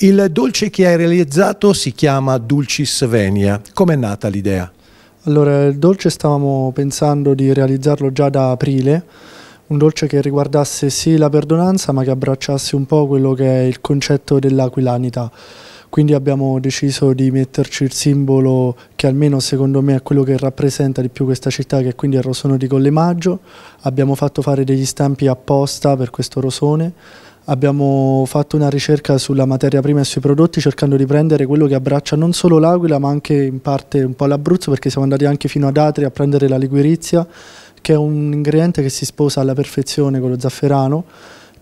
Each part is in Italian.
Il dolce che hai realizzato si chiama Dulcis Venia. Com'è nata l'idea? Allora, il dolce stavamo pensando di realizzarlo già da aprile, un dolce che riguardasse sì la perdonanza, ma che abbracciasse un po' quello che è il concetto dell'aquilanità. Quindi abbiamo deciso di metterci il simbolo che almeno secondo me è quello che rappresenta di più questa città, che quindi è il rosone di Collemaggio. Abbiamo fatto fare degli stampi apposta per questo rosone abbiamo fatto una ricerca sulla materia prima e sui prodotti cercando di prendere quello che abbraccia non solo l'Aquila ma anche in parte un po' l'Abruzzo perché siamo andati anche fino ad Atri a prendere la liquirizia che è un ingrediente che si sposa alla perfezione con lo zafferano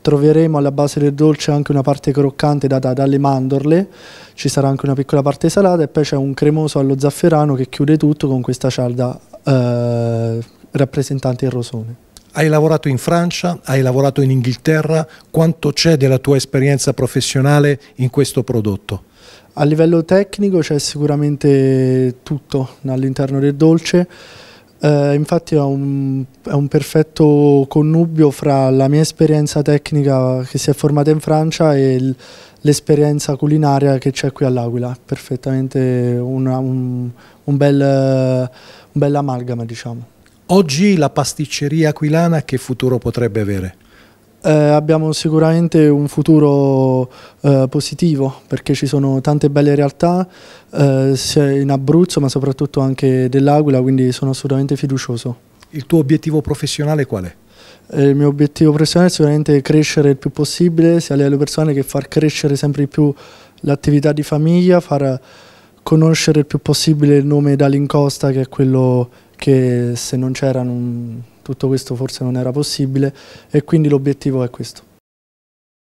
troveremo alla base del dolce anche una parte croccante data dalle mandorle, ci sarà anche una piccola parte salata e poi c'è un cremoso allo zafferano che chiude tutto con questa cialda eh, rappresentante il rosone hai lavorato in Francia, hai lavorato in Inghilterra, quanto c'è della tua esperienza professionale in questo prodotto? A livello tecnico c'è sicuramente tutto all'interno del dolce, eh, infatti è un, è un, perfetto connubio fra la mia esperienza tecnica che si è formata in Francia e l'esperienza culinaria che c'è qui all'Aquila, perfettamente una, un, un, bel, un bel amalgama diciamo. Oggi la pasticceria aquilana che futuro potrebbe avere? Eh, abbiamo sicuramente un futuro eh, positivo perché ci sono tante belle realtà eh, in Abruzzo ma soprattutto anche dell'Aquila quindi sono assolutamente fiducioso. Il tuo obiettivo professionale qual è? Eh, il mio obiettivo professionale è sicuramente crescere il più possibile sia a livello personale che far crescere sempre di più l'attività di famiglia, far conoscere il più possibile il nome d'Alincosta che è quello che se non c'era tutto questo forse non era possibile e quindi l'obiettivo è questo.